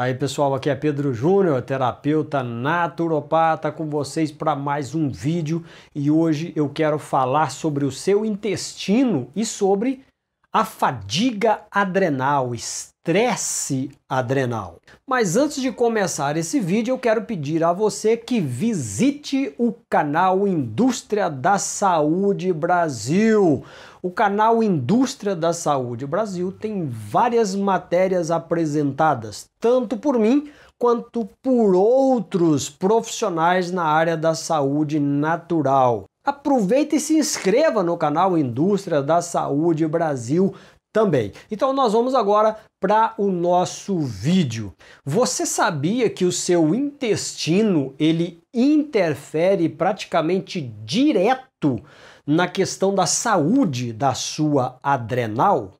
Aí pessoal, aqui é Pedro Júnior, terapeuta naturopata, com vocês para mais um vídeo e hoje eu quero falar sobre o seu intestino e sobre a fadiga adrenal, estresse adrenal. Mas antes de começar esse vídeo, eu quero pedir a você que visite o canal Indústria da Saúde Brasil. O canal Indústria da Saúde Brasil tem várias matérias apresentadas, tanto por mim quanto por outros profissionais na área da saúde natural aproveita e se inscreva no canal Indústria da Saúde Brasil também. Então nós vamos agora para o nosso vídeo. Você sabia que o seu intestino ele interfere praticamente direto na questão da saúde da sua adrenal?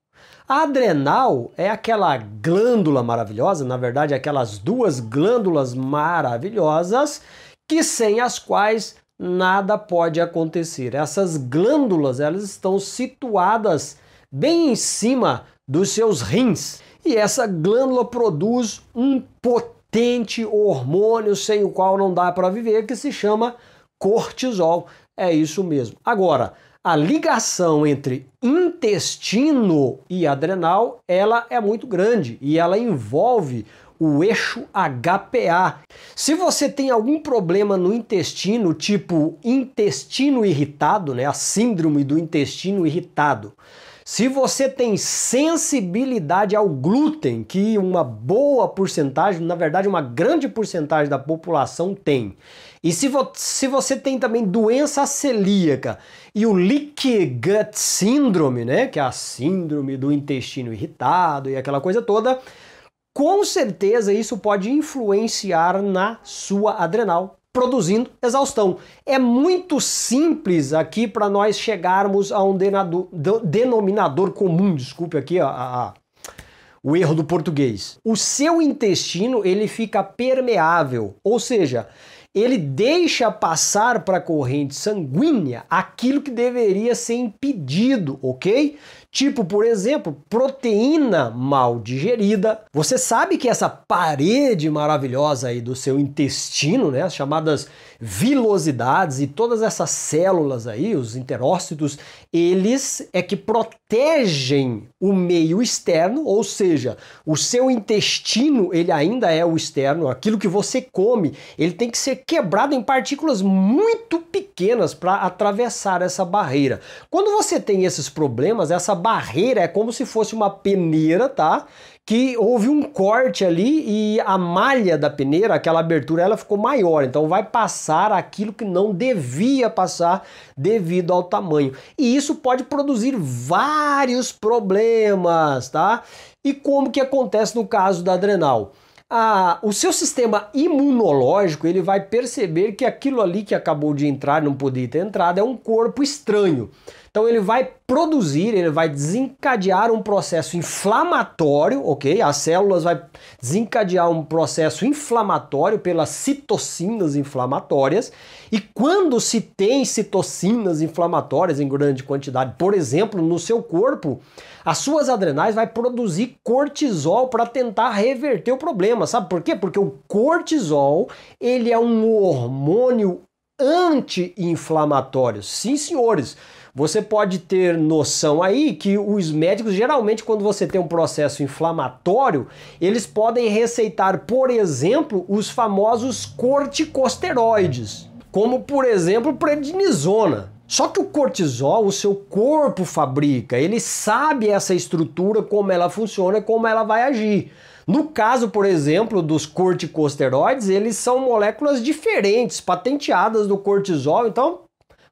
A adrenal é aquela glândula maravilhosa, na verdade, aquelas duas glândulas maravilhosas que sem as quais nada pode acontecer. Essas glândulas, elas estão situadas bem em cima dos seus rins. E essa glândula produz um potente hormônio sem o qual não dá para viver, que se chama cortisol. É isso mesmo. Agora, a ligação entre intestino e adrenal, ela é muito grande e ela envolve o eixo HPA. Se você tem algum problema no intestino, tipo intestino irritado, né, a síndrome do intestino irritado, se você tem sensibilidade ao glúten, que uma boa porcentagem, na verdade uma grande porcentagem da população tem, e se, vo se você tem também doença celíaca e o leaky gut síndrome, né, que é a síndrome do intestino irritado e aquela coisa toda, com certeza isso pode influenciar na sua adrenal, produzindo exaustão. É muito simples aqui para nós chegarmos a um denominador comum, desculpe aqui a, a, a, o erro do português. O seu intestino ele fica permeável, ou seja, ele deixa passar para a corrente sanguínea aquilo que deveria ser impedido, ok? Tipo, por exemplo, proteína mal digerida. Você sabe que essa parede maravilhosa aí do seu intestino, né, as chamadas vilosidades e todas essas células aí, os enterócitos, eles é que protegem o meio externo, ou seja, o seu intestino, ele ainda é o externo, aquilo que você come, ele tem que ser quebrado em partículas muito pequenas para atravessar essa barreira. Quando você tem esses problemas, essa barreira é como se fosse uma peneira, tá? que houve um corte ali e a malha da peneira, aquela abertura, ela ficou maior. Então vai passar aquilo que não devia passar devido ao tamanho. E isso pode produzir vários problemas, tá? E como que acontece no caso da adrenal? Ah, o seu sistema imunológico ele vai perceber que aquilo ali que acabou de entrar, não podia ter entrado, é um corpo estranho. Então ele vai produzir, ele vai desencadear um processo inflamatório, ok? As células vai desencadear um processo inflamatório pelas citocinas inflamatórias. E quando se tem citocinas inflamatórias em grande quantidade, por exemplo, no seu corpo, as suas adrenais vai produzir cortisol para tentar reverter o problema. Sabe por quê? Porque o cortisol, ele é um hormônio anti-inflamatório. Sim, senhores. Você pode ter noção aí que os médicos, geralmente, quando você tem um processo inflamatório, eles podem receitar, por exemplo, os famosos corticosteroides, como por exemplo prednisona. Só que o cortisol, o seu corpo fabrica, ele sabe essa estrutura, como ela funciona, como ela vai agir. No caso, por exemplo, dos corticosteroides, eles são moléculas diferentes, patenteadas do cortisol, então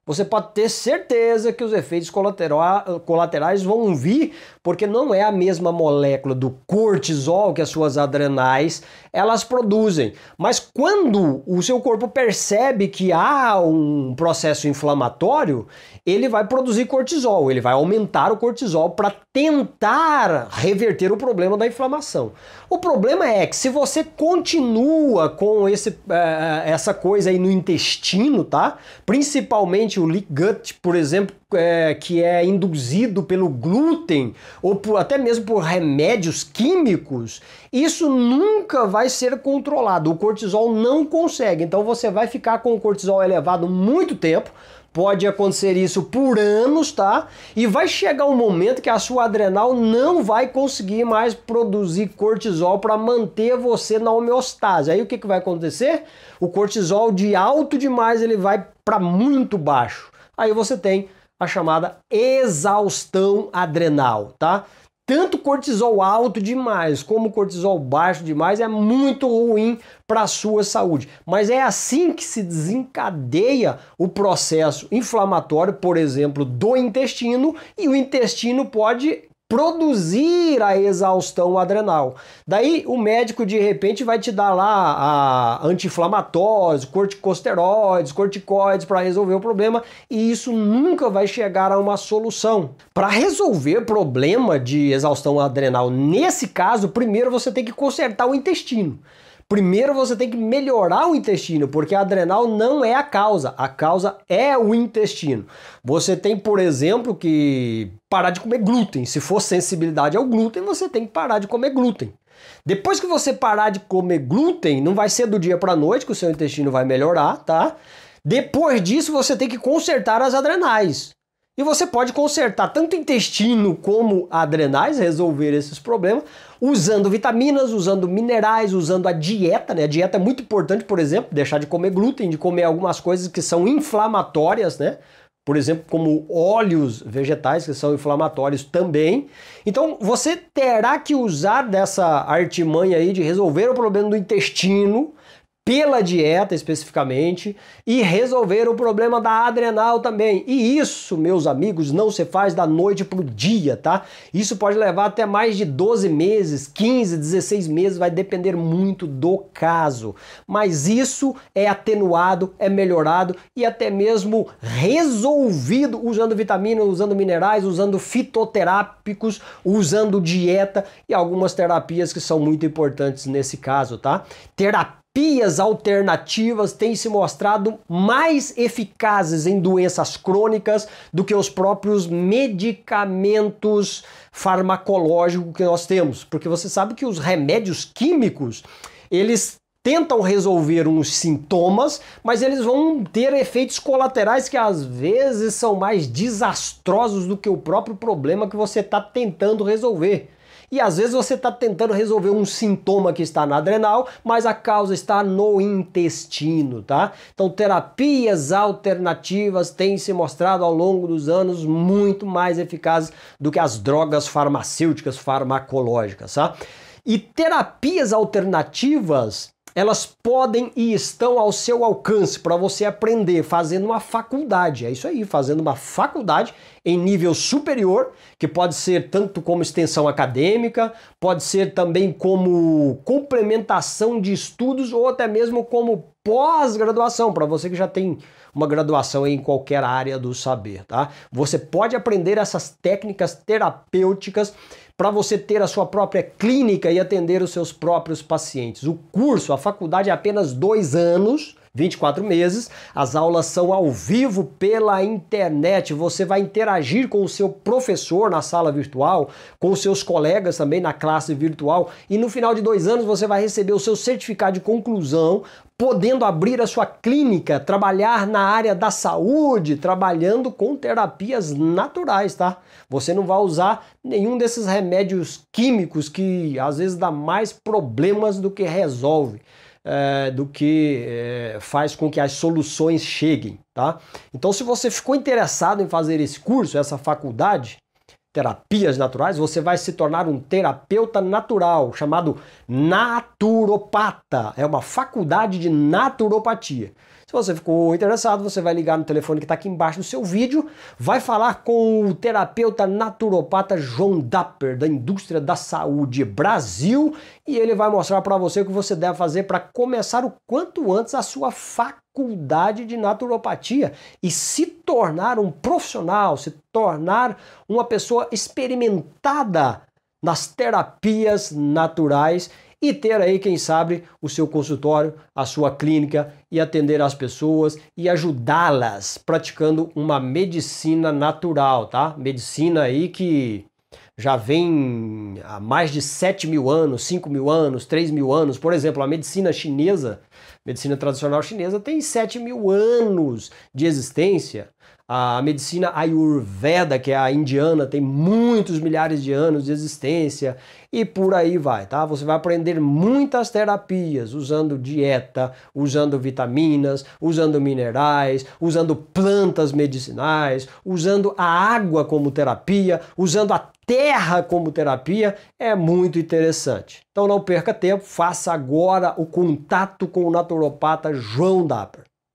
você pode ter certeza que os efeitos colaterais vão vir, porque não é a mesma molécula do cortisol que as suas adrenais elas produzem. Mas quando o seu corpo percebe que há um processo inflamatório, ele vai produzir cortisol, ele vai aumentar o cortisol para tentar reverter o problema da inflamação. O problema é que se você continua com esse, é, é, essa coisa aí no intestino, tá? Principalmente o leak gut, por exemplo, é, que é induzido pelo glúten ou por, até mesmo por remédios químicos, isso nunca vai ser controlado. O cortisol não consegue. Então você vai ficar com o cortisol elevado muito tempo. Pode acontecer isso por anos, tá? E vai chegar um momento que a sua adrenal não vai conseguir mais produzir cortisol para manter você na homeostase. Aí o que, que vai acontecer? O cortisol de alto demais ele vai para muito baixo. Aí você tem a chamada exaustão adrenal, tá? Tanto cortisol alto demais como cortisol baixo demais é muito ruim para a sua saúde. Mas é assim que se desencadeia o processo inflamatório, por exemplo, do intestino, e o intestino pode produzir a exaustão adrenal. Daí o médico de repente vai te dar lá anti-inflamatórios, corticosteroides, corticoides para resolver o problema e isso nunca vai chegar a uma solução. Para resolver problema de exaustão adrenal, nesse caso, primeiro você tem que consertar o intestino. Primeiro você tem que melhorar o intestino, porque a adrenal não é a causa. A causa é o intestino. Você tem, por exemplo, que parar de comer glúten. Se for sensibilidade ao glúten, você tem que parar de comer glúten. Depois que você parar de comer glúten, não vai ser do dia para noite que o seu intestino vai melhorar, tá? Depois disso, você tem que consertar as adrenais. E você pode consertar tanto intestino como adrenais, resolver esses problemas, usando vitaminas, usando minerais, usando a dieta, né? A dieta é muito importante, por exemplo, deixar de comer glúten, de comer algumas coisas que são inflamatórias, né? Por exemplo, como óleos vegetais que são inflamatórios também. Então, você terá que usar dessa artimanha aí de resolver o problema do intestino pela dieta especificamente e resolver o problema da adrenal também. E isso, meus amigos, não se faz da noite pro dia, tá? Isso pode levar até mais de 12 meses, 15, 16 meses, vai depender muito do caso. Mas isso é atenuado, é melhorado e até mesmo resolvido usando vitaminas, usando minerais, usando fitoterápicos, usando dieta e algumas terapias que são muito importantes nesse caso, tá? Terapia terapias alternativas têm se mostrado mais eficazes em doenças crônicas do que os próprios medicamentos farmacológicos que nós temos, porque você sabe que os remédios químicos, eles tentam resolver uns sintomas, mas eles vão ter efeitos colaterais que às vezes são mais desastrosos do que o próprio problema que você está tentando resolver. E às vezes você está tentando resolver um sintoma que está na adrenal, mas a causa está no intestino, tá? Então terapias alternativas têm se mostrado ao longo dos anos muito mais eficazes do que as drogas farmacêuticas farmacológicas, tá? E terapias alternativas elas podem e estão ao seu alcance para você aprender fazendo uma faculdade. É isso aí, fazendo uma faculdade em nível superior, que pode ser tanto como extensão acadêmica, pode ser também como complementação de estudos ou até mesmo como pós-graduação, para você que já tem uma graduação em qualquer área do saber, tá? Você pode aprender essas técnicas terapêuticas para você ter a sua própria clínica e atender os seus próprios pacientes. O curso, a faculdade é apenas dois anos, 24 meses. As aulas são ao vivo pela internet. Você vai interagir com o seu professor na sala virtual, com os seus colegas também na classe virtual. E no final de dois anos você vai receber o seu certificado de conclusão, podendo abrir a sua clínica, trabalhar na área da saúde, trabalhando com terapias naturais, tá? Você não vai usar nenhum desses remédios químicos que às vezes dá mais problemas do que resolve é, do que é, faz com que as soluções cheguem, tá? Então, se você ficou interessado em fazer esse curso, essa faculdade, terapias naturais, você vai se tornar um terapeuta natural, chamado naturopata. É uma faculdade de naturopatia. Se você ficou interessado, você vai ligar no telefone que está aqui embaixo do seu vídeo, vai falar com o terapeuta naturopata João Dapper, da indústria da saúde Brasil, e ele vai mostrar para você o que você deve fazer para começar o quanto antes a sua faculdade faculdade de naturopatia e se tornar um profissional, se tornar uma pessoa experimentada nas terapias naturais e ter aí, quem sabe, o seu consultório, a sua clínica e atender as pessoas e ajudá-las praticando uma medicina natural, tá? Medicina aí que já vem há mais de 7 mil anos, 5 mil anos, 3 mil anos. Por exemplo, a medicina chinesa, medicina tradicional chinesa, tem 7 mil anos de existência. A medicina Ayurveda, que é a indiana, tem muitos milhares de anos de existência e por aí vai, tá? Você vai aprender muitas terapias usando dieta, usando vitaminas, usando minerais, usando plantas medicinais, usando a água como terapia, usando a terra como terapia é muito interessante. Então não perca tempo, faça agora o contato com o naturopata João Dapper.